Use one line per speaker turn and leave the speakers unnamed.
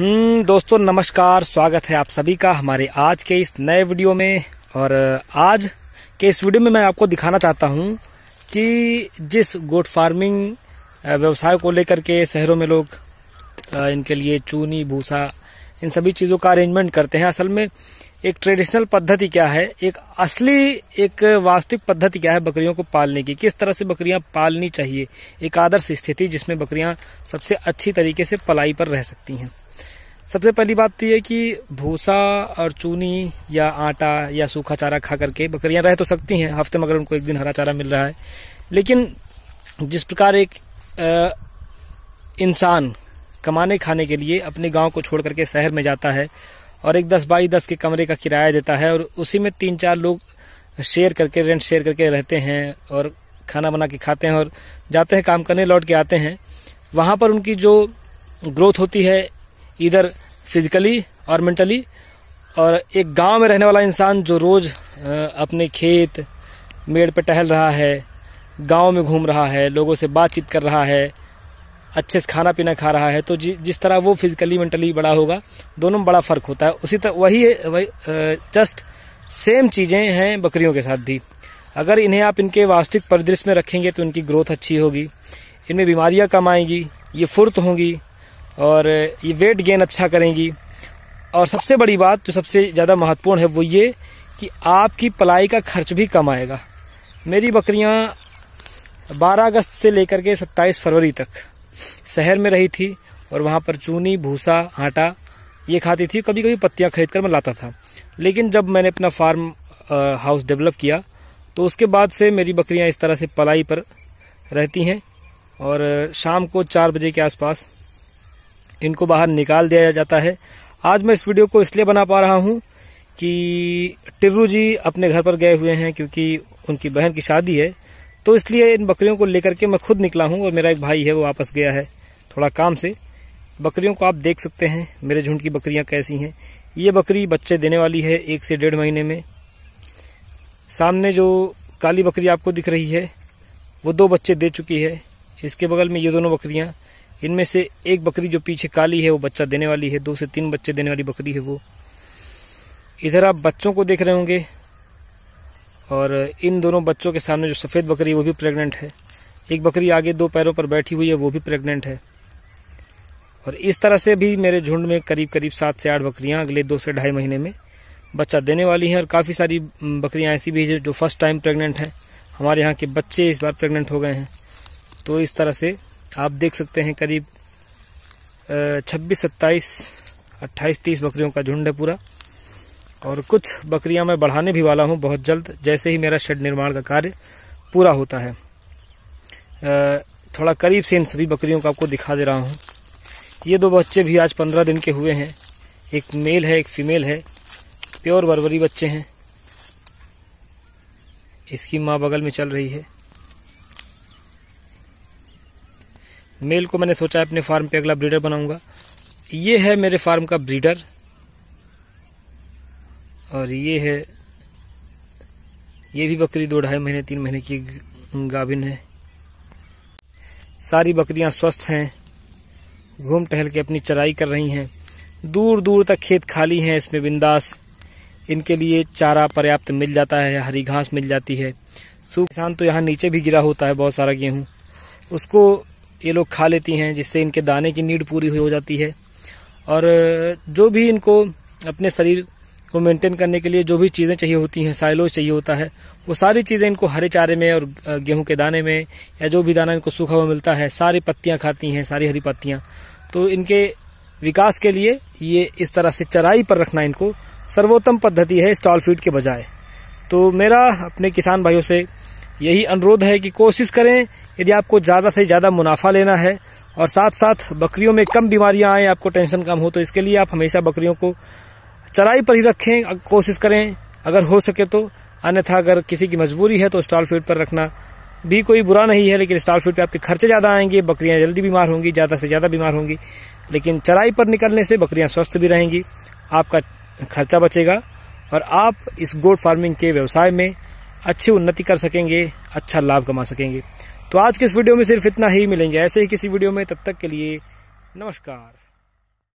हम्म दोस्तों नमस्कार स्वागत है आप सभी का हमारे आज के इस नए वीडियो में और आज के इस वीडियो में मैं आपको दिखाना चाहता हूं कि जिस गोट फार्मिंग व्यवसाय को लेकर के शहरों में लोग इनके लिए चूनी भूसा इन सभी चीज़ों का अरेंजमेंट करते हैं असल में एक ट्रेडिशनल पद्धति क्या है एक असली एक वास्तविक पद्धति क्या है बकरियों को पालने की किस तरह से बकरियां पालनी चाहिए एक आदर्श स्थिति जिसमें बकरियां सबसे अच्छी तरीके से पलाई पर रह सकती हैं सबसे पहली बात तो ये कि भूसा और चूनी या आटा या सूखा चारा खा करके बकरियां रह तो सकती हैं हफ्ते मगर उनको एक दिन हरा चारा मिल रहा है लेकिन जिस प्रकार एक इंसान कमाने खाने के लिए अपने गांव को छोड़ करके शहर में जाता है और एक दस बाई दस के कमरे का किराया देता है और उसी में तीन चार लोग शेयर करके रेंट शेयर करके रहते हैं और खाना बना के खाते हैं और जाते हैं काम करने लौट के आते हैं वहाँ पर उनकी जो ग्रोथ होती है इधर फिजिकली और मेंटली और एक गांव में रहने वाला इंसान जो रोज़ अपने खेत मेड़ पर टहल रहा है गांव में घूम रहा है लोगों से बातचीत कर रहा है अच्छे से खाना पीना खा रहा है तो जि, जिस तरह वो फिजिकली मेंटली बड़ा होगा दोनों में बड़ा फ़र्क होता है उसी तरह वही वही जस्ट सेम चीज़ें हैं बकरियों के साथ भी अगर इन्हें आप इनके वास्तविक परिदृश्य में रखेंगे तो इनकी ग्रोथ अच्छी होगी इनमें बीमारियाँ कम आएंगी ये फुर्त होंगी और ये वेट गेन अच्छा करेंगी और सबसे बड़ी बात जो सबसे ज़्यादा महत्वपूर्ण है वो ये कि आपकी पलाई का खर्च भी कम आएगा मेरी बकरियाँ 12 अगस्त से लेकर के 27 फरवरी तक शहर में रही थी और वहाँ पर चूनी भूसा आटा ये खाती थी कभी कभी पत्तियाँ खरीद कर मैं लाता था लेकिन जब मैंने अपना फार्म हाउस डेवलप किया तो उसके बाद से मेरी बकरियाँ इस तरह से पलाई पर रहती हैं और शाम को चार बजे के आसपास इनको बाहर निकाल दिया जाता है आज मैं इस वीडियो को इसलिए बना पा रहा हूँ कि टिर्रू जी अपने घर पर गए हुए हैं क्योंकि उनकी बहन की शादी है तो इसलिए इन बकरियों को लेकर के मैं खुद निकला हूँ और मेरा एक भाई है वो वापस गया है थोड़ा काम से बकरियों को आप देख सकते हैं मेरे झुंड की बकरियाँ कैसी हैं ये बकरी बच्चे देने वाली है एक से डेढ़ महीने में सामने जो काली बकरी आपको दिख रही है वो दो बच्चे दे चुकी है इसके बगल में ये दोनों बकरियाँ इनमें से एक बकरी जो पीछे काली है वो बच्चा देने वाली है दो से तीन बच्चे देने वाली बकरी है वो इधर आप बच्चों को देख रहे होंगे और इन दोनों बच्चों के सामने जो सफ़ेद बकरी है वो भी प्रेग्नेंट है एक बकरी आगे दो पैरों पर बैठी हुई है वो भी प्रेग्नेंट है और इस तरह से भी मेरे झुंड में करीब करीब सात से आठ बकरियां अगले दो से ढाई महीने में बच्चा देने वाली हैं और काफ़ी सारी बकरियां ऐसी भी हैं जो फर्स्ट टाइम प्रेग्नेंट हैं हमारे यहाँ के बच्चे इस बार प्रेग्नेंट हो गए हैं तो इस तरह से आप देख सकते हैं करीब छब्बीस सत्ताईस अट्ठाईस तीस बकरियों का झुंड है पूरा और कुछ बकरियां मैं बढ़ाने भी वाला हूं बहुत जल्द जैसे ही मेरा शेड निर्माण का कार्य पूरा होता है थोड़ा करीब से इन सभी बकरियों का आपको दिखा दे रहा हूं ये दो बच्चे भी आज पंद्रह दिन के हुए हैं एक मेल है एक फीमेल है प्योर बरबरी बच्चे हैं इसकी माँ बगल में चल रही है मेल को मैंने सोचा अपने फार्म पे अगला ब्रीडर बनाऊंगा ये है मेरे फार्म का ब्रीडर और ये है ये भी बकरी दो ढाई महीने तीन महीने की गाभिन है सारी बकरियां स्वस्थ हैं घूम टहल के अपनी चराई कर रही हैं दूर दूर तक खेत खाली हैं इसमें बिंदास इनके लिए चारा पर्याप्त मिल जाता है हरी घास मिल जाती है सूख किसान तो यहाँ नीचे भी गिरा होता है बहुत सारा गेहूँ उसको ये लोग खा लेती हैं जिससे इनके दाने की नीड पूरी हो जाती है और जो भी इनको अपने शरीर को मेंटेन करने के लिए जो भी चीज़ें चाहिए होती हैं साइलोज चाहिए होता है वो सारी चीज़ें इनको हरे चारे में और गेहूं के दाने में या जो भी दाना इनको सूखा हुआ मिलता है सारी पत्तियां खाती हैं सारी हरी पत्तियां तो इनके विकास के लिए ये इस तरह से चराई पर रखना इनको सर्वोत्तम पद्धति है स्टॉल फीड के बजाय तो मेरा अपने किसान भाइयों से यही अनुरोध है कि कोशिश करें यदि आपको ज़्यादा से ज़्यादा मुनाफा लेना है और साथ साथ बकरियों में कम बीमारियां आए आपको टेंशन कम हो तो इसके लिए आप हमेशा बकरियों को चराई पर ही रखें कोशिश करें अगर हो सके तो अन्यथा अगर किसी की मजबूरी है तो स्टॉल फीड पर रखना भी कोई बुरा नहीं है लेकिन स्टॉल फीड पर आपके खर्चे ज़्यादा आएंगे बकरियां जल्दी बीमार होंगी ज़्यादा से ज़्यादा बीमार होंगी लेकिन चराई पर निकलने से बकरियां स्वस्थ भी रहेंगी आपका खर्चा बचेगा और आप इस गोट फार्मिंग के व्यवसाय में अच्छी उन्नति कर सकेंगे अच्छा लाभ कमा सकेंगे तो आज के इस वीडियो में सिर्फ इतना ही मिलेंगे ऐसे ही किसी वीडियो में तब तक के लिए नमस्कार